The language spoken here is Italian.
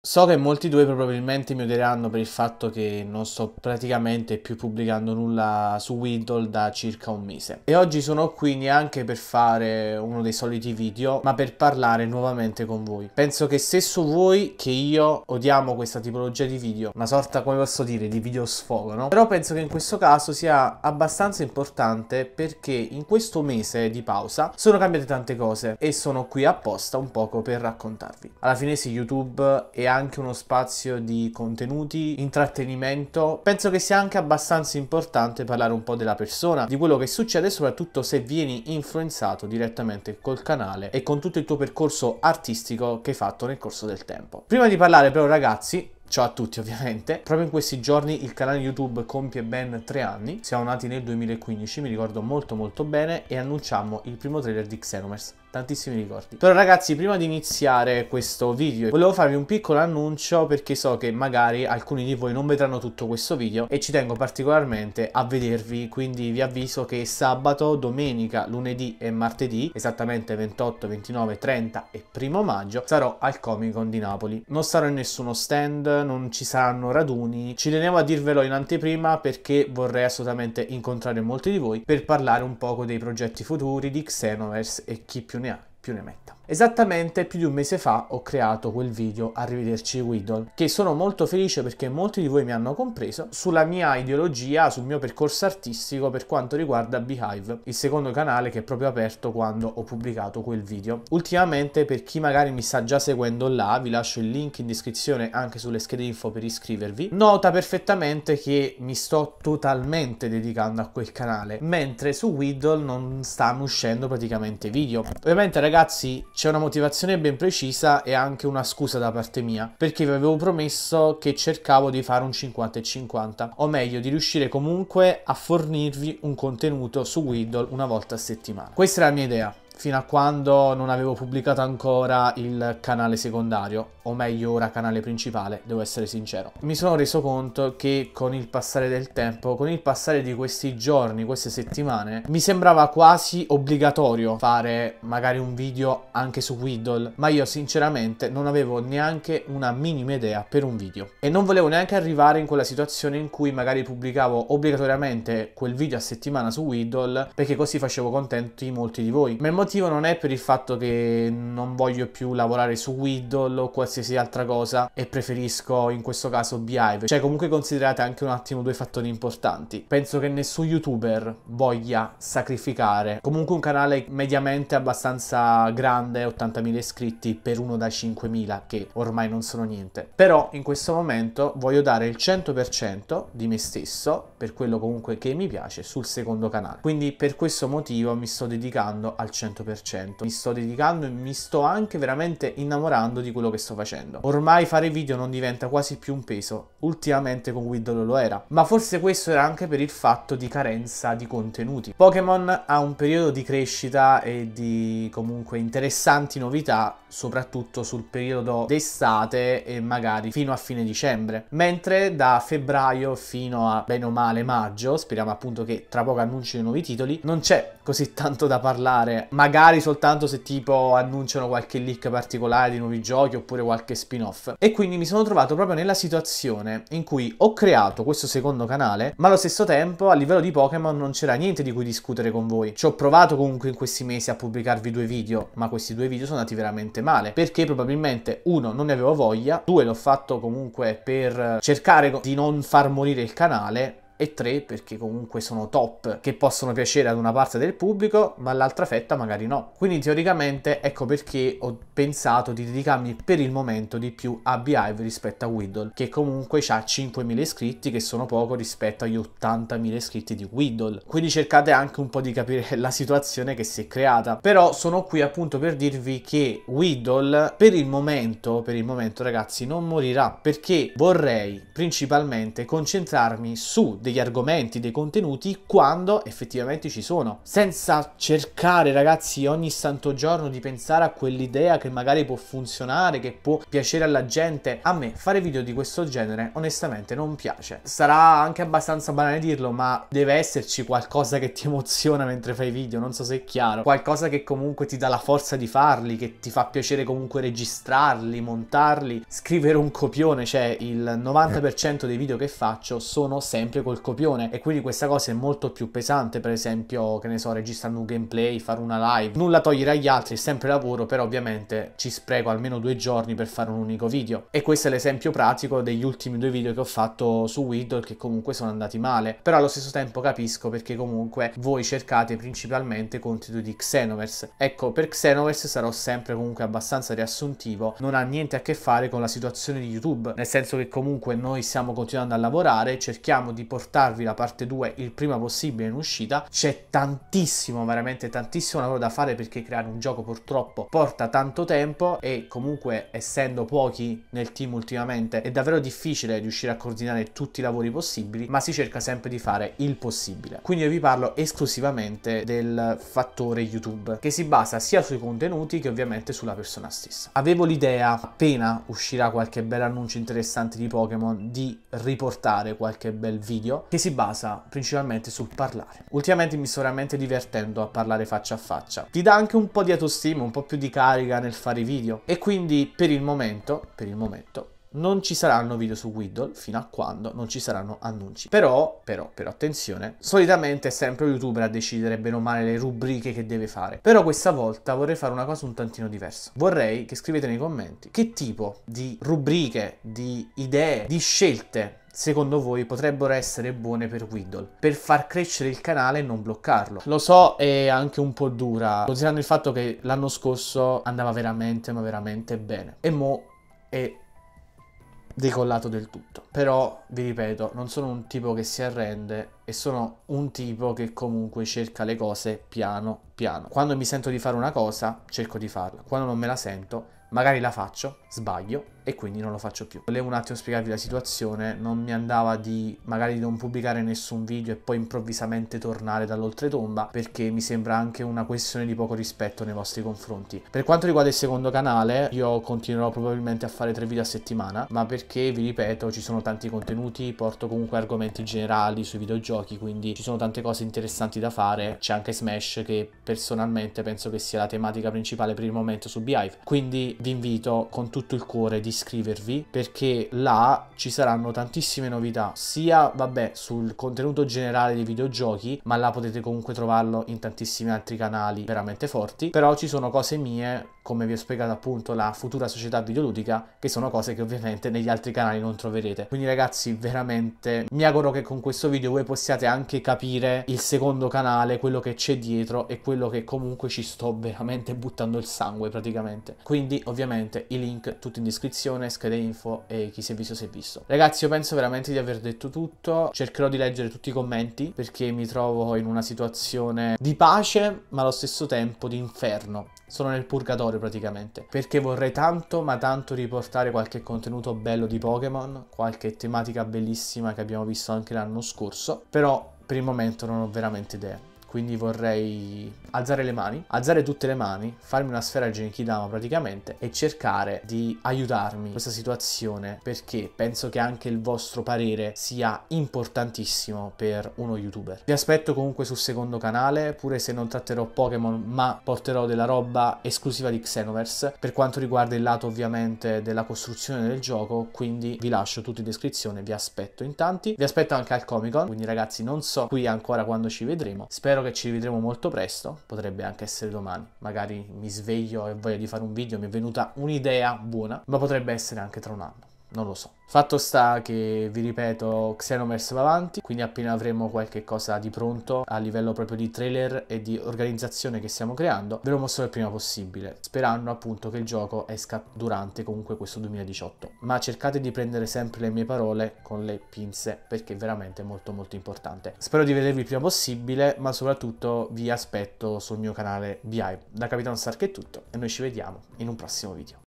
So che molti di voi probabilmente mi odieranno per il fatto che non sto praticamente più pubblicando nulla su Windows da circa un mese. E oggi sono qui neanche per fare uno dei soliti video, ma per parlare nuovamente con voi. Penso che su voi che io odiamo questa tipologia di video, una sorta, come posso dire, di video sfogo, no? Però penso che in questo caso sia abbastanza importante perché in questo mese di pausa sono cambiate tante cose e sono qui apposta un poco per raccontarvi. Alla fine si YouTube e anche uno spazio di contenuti, intrattenimento. Penso che sia anche abbastanza importante parlare un po' della persona, di quello che succede, soprattutto se vieni influenzato direttamente col canale e con tutto il tuo percorso artistico che hai fatto nel corso del tempo. Prima di parlare però ragazzi, Ciao a tutti ovviamente, proprio in questi giorni il canale YouTube compie ben tre anni, siamo nati nel 2015, mi ricordo molto molto bene, e annunciamo il primo trailer di Xenomers tantissimi ricordi. Però ragazzi, prima di iniziare questo video, volevo farvi un piccolo annuncio perché so che magari alcuni di voi non vedranno tutto questo video e ci tengo particolarmente a vedervi, quindi vi avviso che sabato, domenica, lunedì e martedì, esattamente 28, 29, 30 e 1 maggio, sarò al Comic Con di Napoli. Non sarò in nessuno stand, non ci saranno raduni, ci tenevo a dirvelo in anteprima perché vorrei assolutamente incontrare molti di voi per parlare un poco dei progetti futuri di Xenoverse e chi più ne più ne metta. Esattamente più di un mese fa ho creato quel video Arrivederci Widon, che sono molto felice perché molti di voi mi hanno compreso sulla mia ideologia, sul mio percorso artistico per quanto riguarda Behive, il secondo canale che è proprio aperto quando ho pubblicato quel video. Ultimamente per chi magari mi sta già seguendo là, vi lascio il link in descrizione anche sulle schede info per iscrivervi, nota perfettamente che mi sto totalmente dedicando a quel canale, mentre su Widon non stanno uscendo praticamente video. Ovviamente ragazzi c'è una motivazione ben precisa e anche una scusa da parte mia, perché vi avevo promesso che cercavo di fare un 50 e 50, o meglio di riuscire comunque a fornirvi un contenuto su Widdle una volta a settimana. Questa è la mia idea fino a quando non avevo pubblicato ancora il canale secondario, o meglio ora canale principale, devo essere sincero. Mi sono reso conto che con il passare del tempo, con il passare di questi giorni, queste settimane, mi sembrava quasi obbligatorio fare magari un video anche su Widdle, ma io sinceramente non avevo neanche una minima idea per un video. E non volevo neanche arrivare in quella situazione in cui magari pubblicavo obbligatoriamente quel video a settimana su Widdle, perché così facevo contenti molti di voi. Ma il motivo motivo non è per il fatto che non voglio più lavorare su Widdle o qualsiasi altra cosa e preferisco in questo caso Behive. Cioè comunque considerate anche un attimo due fattori importanti. Penso che nessun youtuber voglia sacrificare comunque un canale mediamente abbastanza grande, 80.000 iscritti, per uno da 5.000 che ormai non sono niente. Però in questo momento voglio dare il 100% di me stesso, per quello comunque che mi piace, sul secondo canale. Quindi per questo motivo mi sto dedicando al 100%. 100%. Mi sto dedicando e mi sto anche veramente innamorando di quello che sto facendo. Ormai fare video non diventa quasi più un peso, ultimamente con Widow lo era. Ma forse questo era anche per il fatto di carenza di contenuti. Pokémon ha un periodo di crescita e di comunque interessanti novità, soprattutto sul periodo d'estate e magari fino a fine dicembre. Mentre da febbraio fino a bene o male maggio, speriamo appunto che tra poco annunciano nuovi titoli, non c'è così tanto da parlare. Magari soltanto se tipo annunciano qualche leak particolare di nuovi giochi oppure qualche spin-off. E quindi mi sono trovato proprio nella situazione situazione in cui ho creato questo secondo canale, ma allo stesso tempo a livello di Pokémon non c'era niente di cui discutere con voi. Ci ho provato comunque in questi mesi a pubblicarvi due video, ma questi due video sono andati veramente male, perché probabilmente uno non ne avevo voglia, due l'ho fatto comunque per cercare di non far morire il canale e tre perché comunque sono top che possono piacere ad una parte del pubblico ma all'altra fetta magari no. Quindi teoricamente ecco perché ho pensato di dedicarmi per il momento di più a Behive rispetto a Widdle che comunque ha 5.000 iscritti che sono poco rispetto agli 80.000 iscritti di Widdle. Quindi cercate anche un po' di capire la situazione che si è creata. Però sono qui appunto per dirvi che Widdle per il momento, per il momento ragazzi non morirà perché vorrei principalmente concentrarmi su degli argomenti, dei contenuti quando effettivamente ci sono, senza cercare ragazzi ogni santo giorno di pensare a quell'idea che magari può funzionare, che può piacere alla gente. A me fare video di questo genere onestamente non piace. Sarà anche abbastanza banale dirlo, ma deve esserci qualcosa che ti emoziona mentre fai video, non so se è chiaro, qualcosa che comunque ti dà la forza di farli, che ti fa piacere comunque registrarli, montarli, scrivere un copione, cioè il 90% dei video che faccio sono sempre col col copione e quindi questa cosa è molto più pesante, per esempio, che ne so, registrare un gameplay, fare una live, nulla togliere agli altri, è sempre lavoro, però ovviamente ci spreco almeno due giorni per fare un unico video. E questo è l'esempio pratico degli ultimi due video che ho fatto su Widow che comunque sono andati male, però allo stesso tempo capisco perché comunque voi cercate principalmente contenuti di Xenoverse. Ecco, per Xenoverse sarò sempre comunque abbastanza riassuntivo, non ha niente a che fare con la situazione di YouTube, nel senso che comunque noi stiamo continuando a lavorare, cerchiamo di portare portarvi la parte 2 il prima possibile in uscita. C'è tantissimo, veramente tantissimo lavoro da fare perché creare un gioco purtroppo porta tanto tempo e comunque essendo pochi nel team ultimamente è davvero difficile riuscire a coordinare tutti i lavori possibili, ma si cerca sempre di fare il possibile. Quindi io vi parlo esclusivamente del fattore YouTube che si basa sia sui contenuti che ovviamente sulla persona stessa. Avevo l'idea appena uscirà qualche bel annuncio interessante di Pokémon di riportare qualche bel video che si basa principalmente sul parlare. Ultimamente mi sto veramente divertendo a parlare faccia a faccia. Ti dà anche un po' di autostima, un po' più di carica nel fare video e quindi per il momento, per il momento, non ci saranno video su Widdle fino a quando non ci saranno annunci. Però, però, però attenzione, solitamente è sempre lo youtuber a decidere bene o male le rubriche che deve fare. Però questa volta vorrei fare una cosa un tantino diversa. Vorrei che scrivete nei commenti che tipo di rubriche, di idee, di scelte secondo voi potrebbero essere buone per Widdle per far crescere il canale e non bloccarlo. Lo so è anche un po' dura considerando il fatto che l'anno scorso andava veramente ma veramente bene e mo è decollato del tutto. Però vi ripeto, non sono un tipo che si arrende e sono un tipo che comunque cerca le cose piano piano. Quando mi sento di fare una cosa, cerco di farla. Quando non me la sento, magari la faccio, sbaglio, e quindi non lo faccio più. Volevo un attimo spiegarvi la situazione, non mi andava di magari non pubblicare nessun video e poi improvvisamente tornare dall'oltretomba perché mi sembra anche una questione di poco rispetto nei vostri confronti. Per quanto riguarda il secondo canale, io continuerò probabilmente a fare tre video a settimana, ma perché vi ripeto, ci sono tanti contenuti, porto comunque argomenti generali sui videogiochi, quindi ci sono tante cose interessanti da fare, c'è anche Smash che personalmente penso che sia la tematica principale per il momento su Behive. Quindi vi invito con tutto il cuore di iscrivervi perché là ci saranno tantissime novità, sia vabbè sul contenuto generale dei videogiochi, ma là potete comunque trovarlo in tantissimi altri canali veramente forti, però ci sono cose mie come vi ho spiegato appunto la futura società videoludica, che sono cose che ovviamente negli altri canali non troverete. Quindi ragazzi, veramente mi auguro che con questo video voi possiate anche capire il secondo canale, quello che c'è dietro e quello che comunque ci sto veramente buttando il sangue praticamente. Quindi ovviamente i link tutti in descrizione informazione, schede info e chi si è visto si è visto. Ragazzi, io penso veramente di aver detto tutto. Cercherò di leggere tutti i commenti perché mi trovo in una situazione di pace, ma allo stesso tempo di inferno. Sono nel purgatorio praticamente. Perché vorrei tanto, ma tanto riportare qualche contenuto bello di Pokémon, qualche tematica bellissima che abbiamo visto anche l'anno scorso. Però per il momento non ho veramente idea quindi vorrei alzare le mani, alzare tutte le mani, farmi una sfera Genkidama praticamente e cercare di aiutarmi in questa situazione perché penso che anche il vostro parere sia importantissimo per uno youtuber. Vi aspetto comunque sul secondo canale, pure se non tratterò Pokémon ma porterò della roba esclusiva di Xenoverse per quanto riguarda il lato ovviamente della costruzione del gioco, quindi vi lascio tutto in descrizione, vi aspetto in tanti. Vi aspetto anche al Comic Con, quindi ragazzi non so qui ancora quando ci vedremo, spero Spero che ci rivedremo molto presto, potrebbe anche essere domani, magari mi sveglio e voglio di fare un video, mi è venuta un'idea buona, ma potrebbe essere anche tra un anno non lo so. Fatto sta che, vi ripeto, Xenomers va avanti, quindi appena avremo qualche cosa di pronto a livello proprio di trailer e di organizzazione che stiamo creando, ve lo mostro il prima possibile, sperando appunto che il gioco esca durante comunque questo 2018. Ma cercate di prendere sempre le mie parole con le pinze, perché è veramente molto molto importante. Spero di vedervi il prima possibile, ma soprattutto vi aspetto sul mio canale BI. Da Capitan Stark è tutto e noi ci vediamo in un prossimo video.